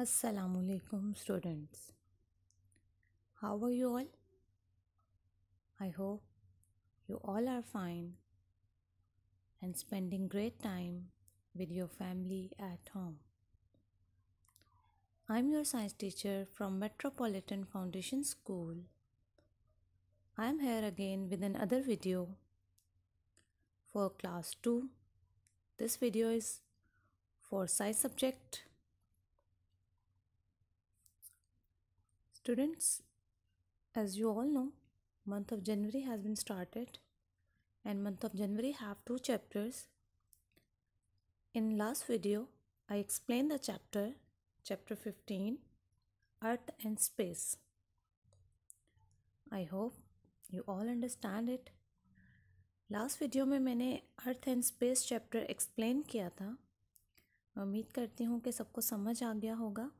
Assalamu alaikum students how are you all i hope you all are fine and spending great time with your family at home i'm your science teacher from metropolitan foundation school i'm here again with another video for class 2 this video is for science subject Students, as you all know, month of January has been started and month of January have two chapters. In last video, I explained the chapter, chapter 15, Earth and Space. I hope you all understand it. last video mein maine earth and space chapter explain kiya tha उम्मीद करती हूँ कि सबको समझ आ गया होगा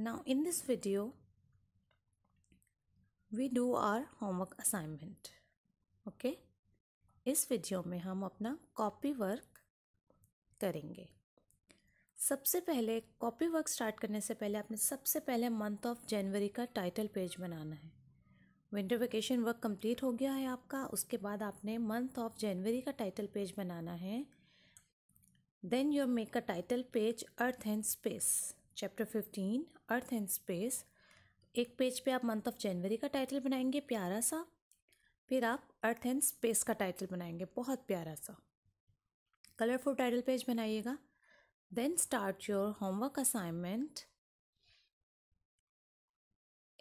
Now in this video, we do our homework assignment. Okay? इस video में हम अपना कॉपी वर्क करेंगे सबसे पहले कॉपी वर्क स्टार्ट करने से पहले आपने सबसे पहले मंथ ऑफ जनवरी का टाइटल पेज बनाना है विंटर वेकेशन वर्क कंप्लीट हो गया है आपका उसके बाद आपने मंथ ऑफ जनवरी का टाइटल पेज बनाना है then your make a title page earth and space chapter fifteen earth and space एक पेज पे आप मंथ ऑफ जनवरी का टाइटल बनाएंगे प्यारा सा फिर आप अर्थ एंड स्पेस का टाइटल बनाएंगे बहुत प्यारा सा कलरफुल टाइटल पेज बनाइएगा then start your homework assignment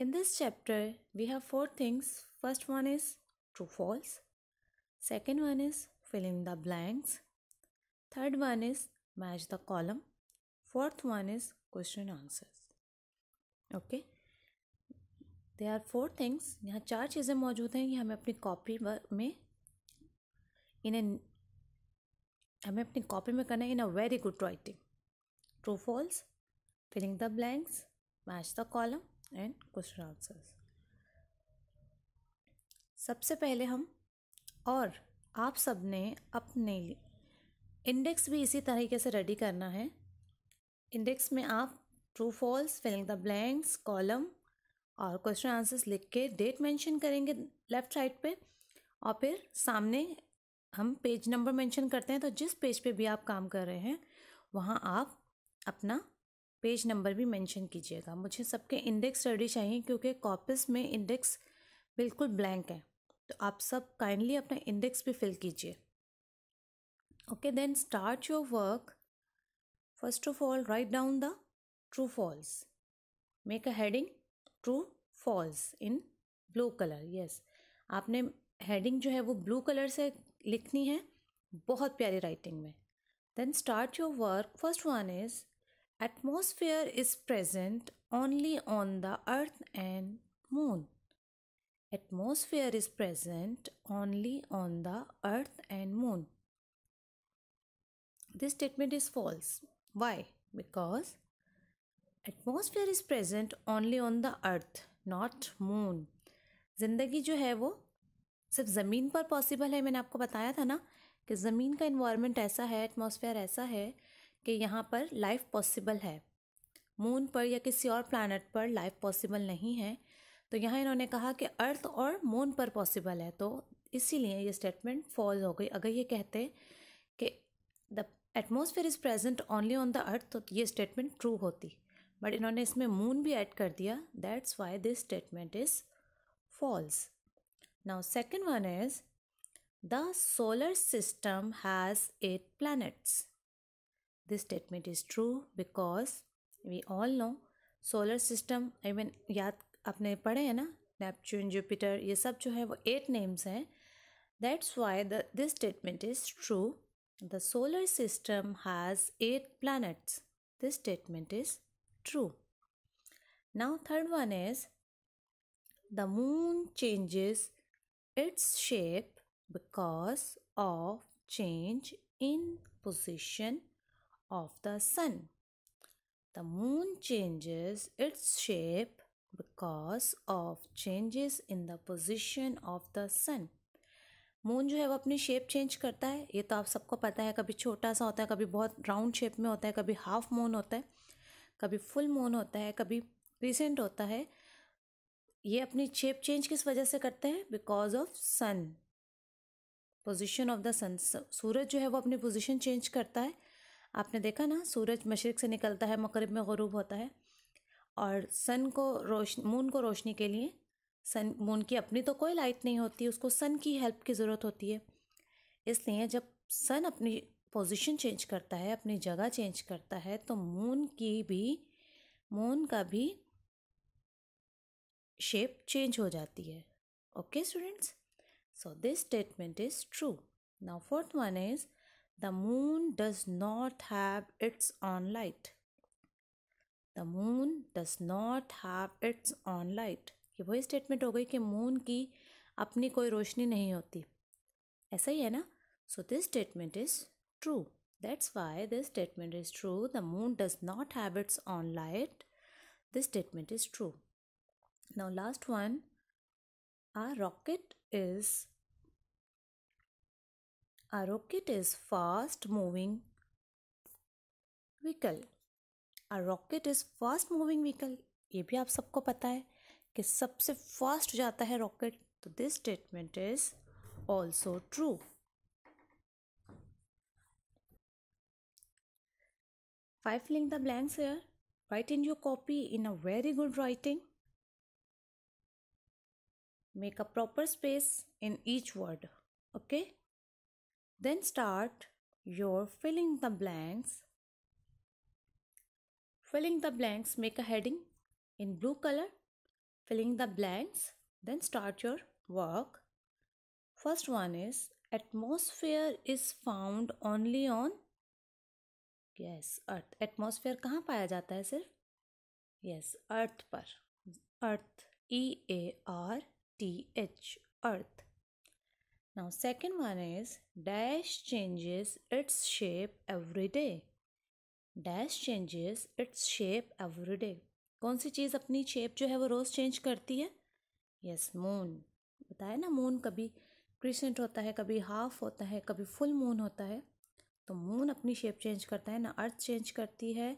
in this chapter we have four things first one is true false second one is fill in the blanks. Third one is match the Fourth one is question answers. Okay they are four things यहाँ चार चीज़ें मौजूद हैं कि हमें अपनी copy में इन्हें हमें अपनी कॉपी में करना है in a very good writing true false filling the blanks match the column and question answers सबसे पहले हम और आप सब ने अपने इंडेक्स भी इसी तरीके से रेडी करना है इंडेक्स में आप true false filling the blanks column और क्वेश्चन आंसर्स लिख के डेट मेंशन करेंगे लेफ्ट साइड पे और फिर सामने हम पेज नंबर मेंशन करते हैं तो जिस पेज पे भी आप काम कर रहे हैं वहाँ आप अपना पेज नंबर भी मेंशन कीजिएगा मुझे सबके इंडेक्स रेडी चाहिए क्योंकि कॉपीज में इंडेक्स बिल्कुल ब्लैंक है तो आप सब काइंडली अपना इंडेक्स भी फिल कीजिए okay then start your work First of all, write down the true false. Make a heading true false in blue color. Yes, आपने हेडिंग जो है वो ब्लू कलर से लिखनी है बहुत प्यारी राइटिंग में then start your work first one is atmosphere is present only on the earth and moon atmosphere is present only on the earth and moon this statement is false Why? Because atmosphere is present only on the earth not moon ज़िंदगी जो है वो सिर्फ ज़मीन पर possible है मैंने आपको बताया था ना कि ज़मीन का इन्वायरमेंट ऐसा है एटमॉस्फेयर ऐसा है कि यहाँ पर लाइफ पॉसिबल है मून पर या किसी और प्लानट पर लाइफ पॉसिबल नहीं है तो यहाँ इन्होंने कहा कि अर्थ और मून पर पॉसिबल है तो इसीलिए ये स्टेटमेंट फॉल हो गई अगर ये कहते कि the atmosphere is present only on the earth तो ये स्टेटमेंट ट्रू होती बट इन्होंने इसमें मून भी ऐड कर दिया that's why this statement is false now second one is the solar system has eight planets this statement is true because we all know solar system I mean याद आपने पढ़े हैं ना नेपच्यून जुपिटर ये सब जो है वो एट नेम्स हैं that's why the this statement is true The solar system has 8 planets. This statement is true. Now third one is the moon changes its shape because of change in position of the sun. The moon changes its shape because of changes in the position of the sun. Moon जो है वो अपनी shape change करता है ये तो आप सबको पता है कभी छोटा सा होता है कभी बहुत राउंड शेप में होता है कभी हाफ मून होता है कभी फुल मून होता है कभी रिसेंट होता है ये अपनी शेप चेंज किस वजह से करते हैं because of sun position of the sun सूरज जो है वो अपनी पोजिशन चेंज करता है आपने देखा ना सूरज मशरक से निकलता है मकरब में गरूब होता है और सन को रोश मून को रोशनी के लिए सन मून की अपनी तो कोई लाइट नहीं होती उसको सन की हेल्प की ज़रूरत होती है इसलिए जब सन अपनी पोजीशन चेंज करता है अपनी जगह चेंज करता है तो मून की भी मून का भी शेप चेंज हो जाती है okay students so this statement is true now fourth one is the moon does not have its own light the moon does not have its own light ये वही statement हो गई कि मून की अपनी कोई रोशनी नहीं होती ऐसा ही है ना so this statement is true that's why this statement is true the moon does not have its own light this statement is true now last one a rocket is a rocket is fast moving vehicle a rocket is fast moving vehicle ये भी आप सबको पता है कि सबसे fast जाता है रॉकेट तो this statement is also true five filling the blanks here write in your copy in a very good writing make a proper space in each word okay then start your filling the blanks filling the blanks make a heading in blue color filling the blanks then start your work first one is atmosphere is found only on yes earth atmosphere कहाँ पाया जाता है सिर्फ yes earth पर earth e a r t h earth now second one is dash changes its shape every day dash changes its shape every day कौन सी चीज़ अपनी shape जो है वो रोज़ चेंज करती है यस मून बताया ना मून कभी क्रिसेंट होता है कभी हाफ होता है कभी फुल मून होता है तो मून अपनी शेप चेंज करता है ना अर्थ चेंज करती है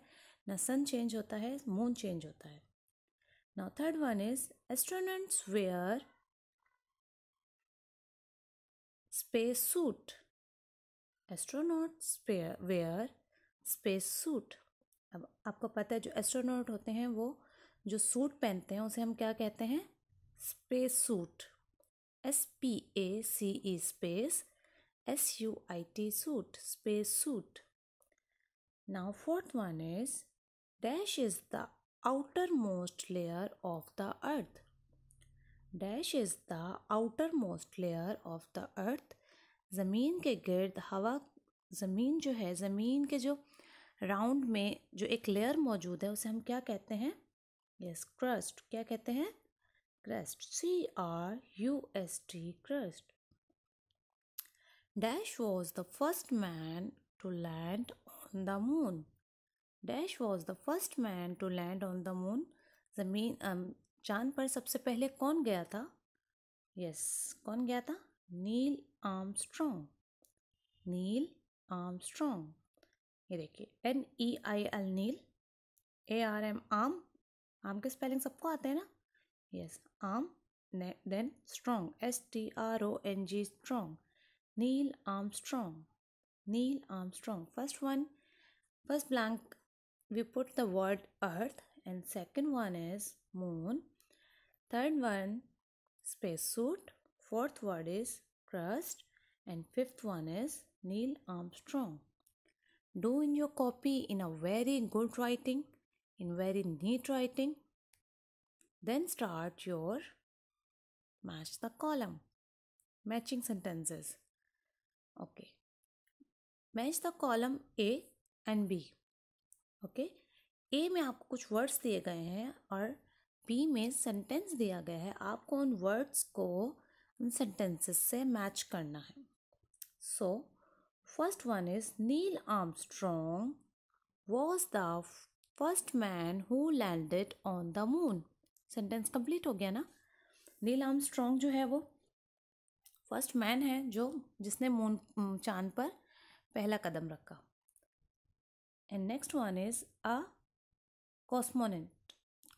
ना सन चेंज होता है मून चेंज होता है now third one is astronauts wear space suit astronauts wear space suit अब आपको पता है जो एस्ट्रोनॉट होते हैं वो जो सूट पहनते हैं उसे हम क्या कहते हैं space suit S P A C E space S U I T suit space suit now fourth one is dash is the outermost layer of the earth dash is the outermost layer of the earth ज़मीन के गिर्द हवा ज़मीन जो है ज़मीन के जो राउंड में जो एक लेयर मौजूद है उसे हम क्या कहते हैं यस क्रस्ट क्या कहते हैं crust C R U S T crust dash was the first man to land on the moon dash was the first man to land on the moon जमीन चांद पर सबसे पहले कौन गया था यस yes, कौन गया था नील स्ट्रोंग नील स्ट्रोंग ये देखिए N E I L Neil A R M आम आम के स्पेलिंग सबको आते हैं ना यस आम then strong S T R O N G strong Neil Armstrong Neil Armstrong first one first blank we put the word earth and second one is moon third one space suit fourth word is crust and fifth one is Neil Armstrong do in your copy in a very good writing, in very neat writing. Then start your match the column, matching sentences. Okay. Match the column A and B. Okay. A में आपको कुछ words दिए गए हैं और B में sentence दिया गया है आपको उन वर्ड्स को उन सेंटेंसेस से मैच करना है so so, First one is Neil Armstrong was the first man who landed on the moon sentence complete हो गया ना नील Armstrong जो है वो फर्स्ट मैन है जो जिसने मून mm, चांद पर पहला कदम रखा and next one is a cosmonaut.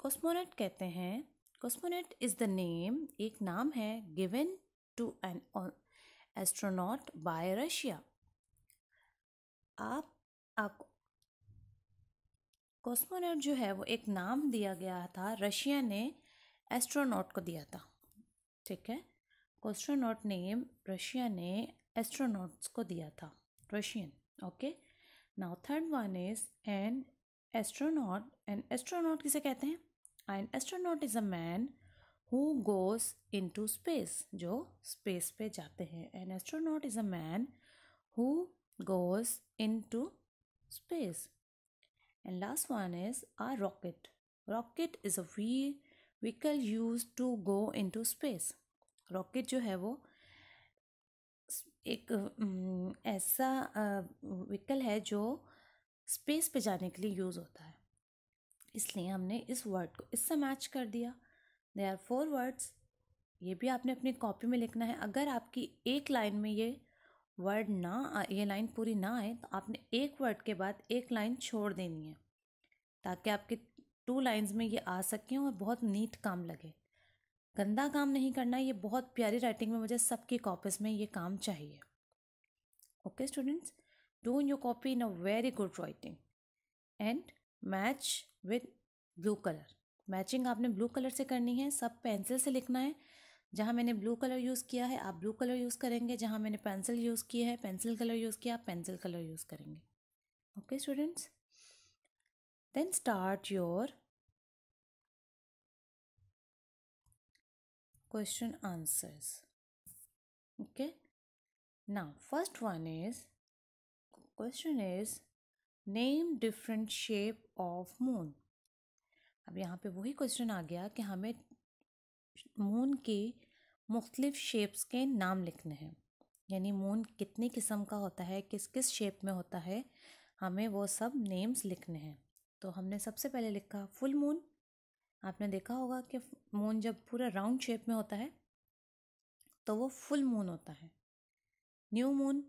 Cosmonaut कहते हैं कॉस्मोनेट इज़ द नेम एक नाम है given to an astronaut by Russia आप आको कॉस्मोनॉट जो है वो एक नाम दिया गया था रशिया ने एस्ट्रोनॉट को दिया था ठीक है कॉस्ट्रोनॉट नेम रशिया ने एस्ट्रोनॉट्स को दिया था Russian okay now third one is an astronaut an astronaut किसे कहते हैं an astronaut is a man who goes into space जो स्पेस पे जाते हैं an astronaut is a man who goes into space. And last one is a rocket. Rocket is a vehicle used to go into space. Rocket जो है वो एक mm, ऐसा vehicle है जो स्पेस पे जाने के लिए यूज़ होता है इसलिए हमने इस वर्ड को इससे मैच कर दिया दे आर फोर वर्ड्स ये भी आपने अपनी कॉपी में लिखना है अगर आपकी एक लाइन में ये वर्ड ना आ ये लाइन पूरी ना आए तो आपने एक वर्ड के बाद एक लाइन छोड़ देनी है ताकि आपके टू लाइंस में ये आ सकें और बहुत नीट काम लगे गंदा काम नहीं करना ये बहुत प्यारी राइटिंग में मुझे सबकी कॉपीज़ में ये काम चाहिए okay students do you copy in a very good writing and match with blue colour matching आपने ब्लू कलर से करनी है सब पेंसिल से लिखना है जहाँ मैंने ब्लू कलर यूज़ किया है आप ब्लू कलर यूज़ करेंगे जहाँ मैंने पेंसिल यूज़ किया है पेंसिल कलर यूज़ किया आप पेंसिल कलर यूज़ करेंगे okay students then start your question answers okay ना first one is question is name different shape of moon अब यहाँ पे वही क्वेश्चन आ गया कि हमें मून के मुख्तलिफ़ शेप्स के नाम लिखने हैं यानी मून कितने किस्म का होता है किस किस शेप में होता है हमें वो सब नेम्स लिखने हैं तो हमने सबसे पहले लिखा फुल मून आपने देखा होगा कि मून जब पूरा राउंड शेप में होता है तो वो फुल मून होता है न्यू मून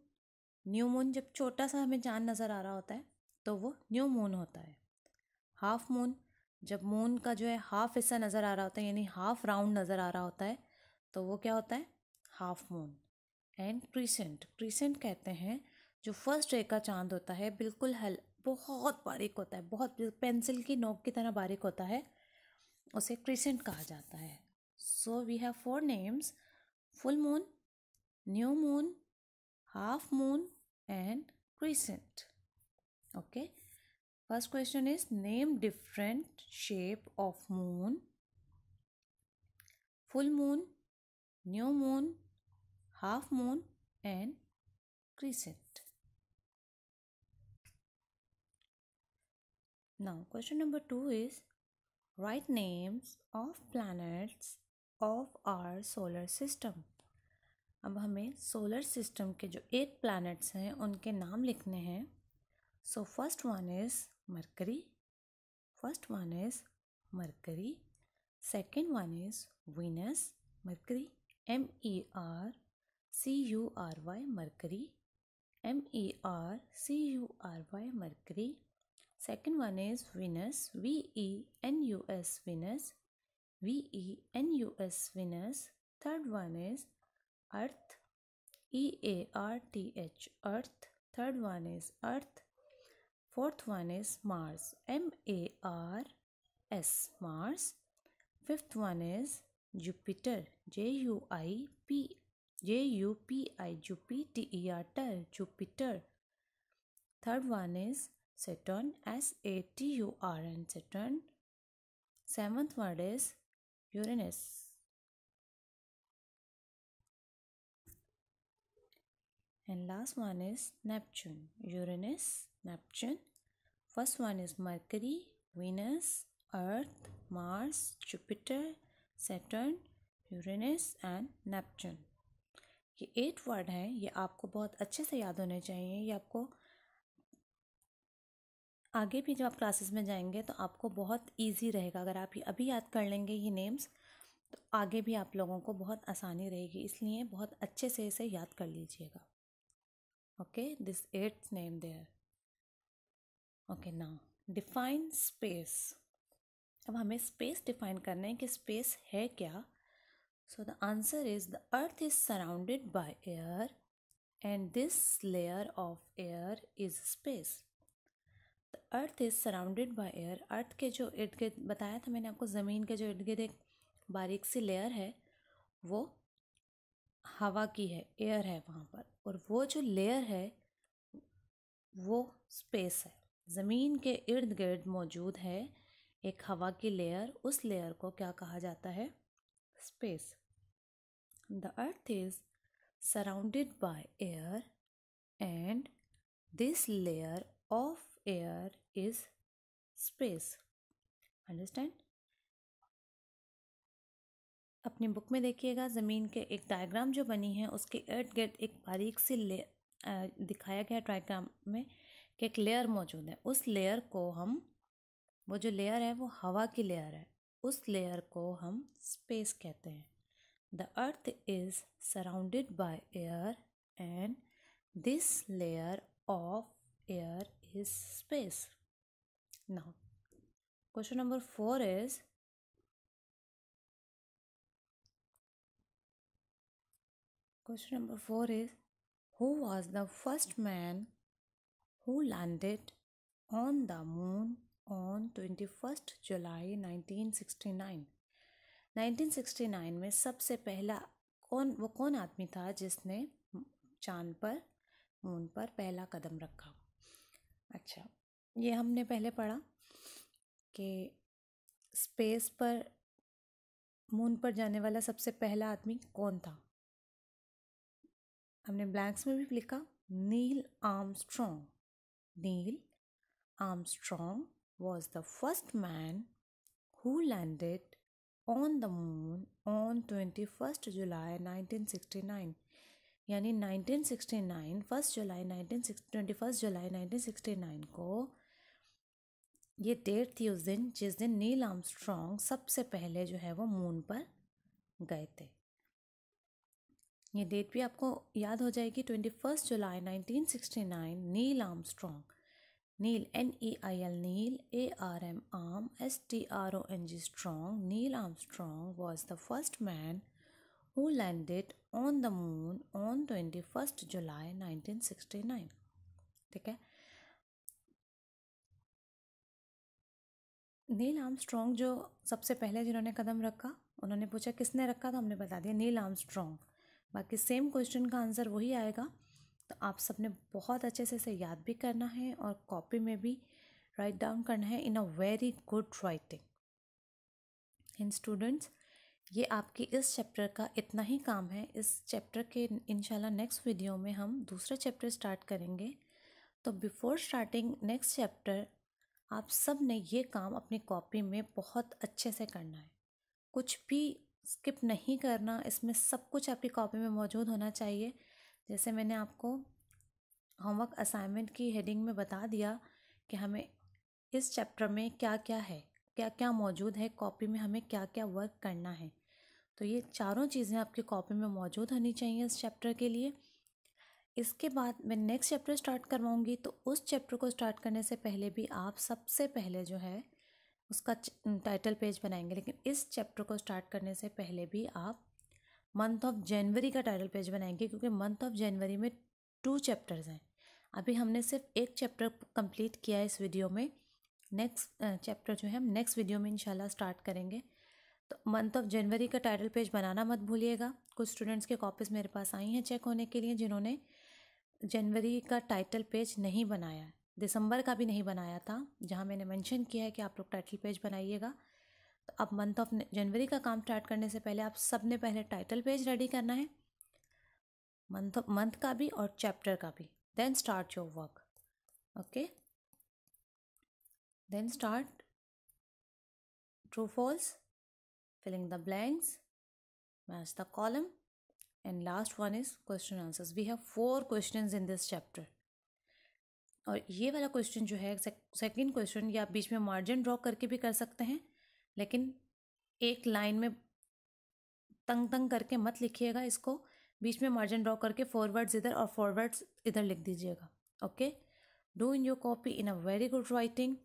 न्यू मून जब छोटा सा हमें चाँद नज़र आ रहा होता है तो वो न्यू मून होता है हाफ मून जब मून का जो है हाफ हिस्सा नज़र आ रहा होता है यानी हाफ राउंड नज़र आ रहा होता है तो वो क्या होता है half moon and crescent crescent कहते हैं जो फर्स्ट रे का चांद होता है बिल्कुल हल बहुत बारीक होता है बहुत पेंसिल की नोक की तरह बारीक होता है उसे क्रीसेंट कहा जाता है so we have four names full moon new moon half moon and crescent okay first question is name different shape of moon full moon new moon half moon and crescent now question number two is write names of planets of our solar system अब हमें solar system के जो eight planets हैं उनके नाम लिखने हैं so first one is mercury first one is mercury second one is venus mercury m e r c u r y mercury m e r c u r y mercury second one is venus v e n u s venus v e n u s venus third one is earth e a r t h earth third one is earth Fourth one is Mars. M-A-R-S. Mars. Fifth one is Jupiter. J-U-I-P. J-U-P-I. Jupiter. Jupiter. Third one is Saturn. S-A-T-U-R-N. Saturn. Seventh one is Uranus. And last one is Neptune. Uranus. Neptune. First one is Mercury, Venus, Earth, Mars, Jupiter, Saturn, Uranus and Neptune ये eight word हैं ये आपको बहुत अच्छे से याद होने चाहिए ये आपको आगे भी जब आप क्लासेस में जाएंगे तो आपको बहुत इजी रहेगा अगर आप ये अभी याद कर लेंगे ये नेम्स तो आगे भी आप लोगों को बहुत आसानी रहेगी इसलिए बहुत अच्छे से इसे याद कर लीजिएगा okay this eighth name there okay now define space अब हमें स्पेस डिफाइन करना है कि स्पेस है क्या so the answer is the earth is surrounded by air and this layer of air is space the earth is surrounded by air earth के जो इर्द गिर्द बताया था मैंने आपको ज़मीन के जो इर्द गिर्द एक बारीक सी लेयर है वो हवा की है एयर है वहाँ पर और वो जो लेयर है वो स्पेस है ज़मीन के इर्द गिर्द मौजूद है एक हवा की लेयर उस लेयर को क्या कहा जाता है space the earth is surrounded by air and this layer of air is space understand अपनी बुक में देखिएगा ज़मीन के एक डायग्राम जो बनी है उसके इर्द गिर्द एक बारीक सी ले दिखाया गया डायग्राम में एक लेयर मौजूद है उस लेयर को हम वो जो लेयर है वो हवा की लेयर है उस लेयर को हम स्पेस कहते हैं the earth is surrounded by air and this layer of air is space now question number four is question number four is who was the first man who landed on the moon on 21st July 1969 1969 में सबसे पहला कौन वो कौन आदमी था जिसने चांद पर मून पर पहला कदम रखा अच्छा ये हमने पहले पढ़ा कि स्पेस पर मून पर जाने वाला सबसे पहला आदमी कौन था हमने ब्लैंक्स में भी लिखा Neil Armstrong Neil Armstrong was the first man who landed on the moon on 21st July 1969 यानी 1969 first July 19 twenty first July 1969 को ये डेट थी उस दिन जिस दिन नील आर्मस्ट्रॉन्ग सबसे पहले जो है वो मून पर गए थे ये डेट भी आपको याद हो जाएगी twenty first July nineteen sixty nine Neil Armstrong Neil N E I L Neil A R M arm S T R O N G strong Neil Armstrong was the first man who landed on the moon on twenty first July nineteen sixty nine ठीक है Neil Armstrong जो सबसे पहले जिन्होंने कदम रखा उन्होंने पूछा किसने रखा तो हमने बता दिया नील आर्म स्ट्रॉन्ग बाकी सेम क्वेश्चन का आंसर वही आएगा तो आप सबने बहुत अच्छे से इसे याद भी करना है और कॉपी में भी राइट डाउन करना है in a very good writing in students ये आपकी इस चैप्टर का इतना ही काम है इस चैप्टर के इंशाल्लाह नेक्स्ट वीडियो में हम दूसरा चैप्टर स्टार्ट करेंगे तो बिफोर स्टार्टिंग नेक्स्ट चैप्टर आप सब ने ये काम अपनी कॉपी में बहुत अच्छे से करना है कुछ भी स्किप नहीं करना इसमें सब कुछ आपकी कॉपी में मौजूद होना चाहिए जैसे मैंने आपको होमवर्क असाइनमेंट की हेडिंग में बता दिया कि हमें इस चैप्टर में क्या क्या है क्या क्या मौजूद है कॉपी में हमें क्या क्या वर्क करना है तो ये चारों चीज़ें आपकी कॉपी में मौजूद होनी चाहिए इस चैप्टर के लिए इसके बाद मैं नेक्स्ट चैप्टर स्टार्ट करवाऊँगी तो उस चैप्टर को स्टार्ट करने से पहले भी आप सबसे पहले जो है उसका टाइटल पेज बनाएंगे लेकिन इस चैप्टर को स्टार्ट करने से पहले भी आप मंथ ऑफ जनवरी का टाइटल पेज बनाएंगे क्योंकि मंथ ऑफ जनवरी में टू चैप्टर्स हैं अभी हमने सिर्फ एक चैप्टर कंप्लीट किया है इस वीडियो में नेक्स्ट चैप्टर जो है हम नेक्स्ट वीडियो में इंशाल्लाह स्टार्ट करेंगे तो मंथ ऑफ जनवरी का टाइटल पेज बनाना मत भूलिएगा कुछ स्टूडेंट्स के कॉपीज़ मेरे पास आई हैं चेक होने के लिए जिन्होंने जनवरी का टाइटल पेज नहीं बनाया है दिसंबर का भी नहीं बनाया था जहाँ मैंने मेंशन किया है कि आप लोग टाइटल पेज बनाइएगा तो अब मंथ ऑफ जनवरी का काम स्टार्ट करने से पहले आप सब ने पहले टाइटल पेज रेडी करना है मंथ मंथ का भी और चैप्टर का भी then start your work okay then start true false filling the blanks match the column and last one is question answers we have four question in this chapter और ये वाला question जो है सेकंड क्वेश्चन या आप बीच में margin draw करके भी कर सकते हैं लेकिन एक लाइन में तंग तंग करके मत लिखिएगा इसको बीच में मार्जिन ड्रॉ करके फॉरवर्ड्स इधर और फॉरवर्ड्स इधर लिख दीजिएगा okay do in your copy in a very good writing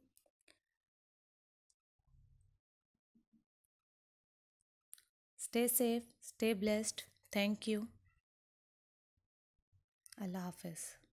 stay safe stay blessed thank you अल्लाह हाफिज़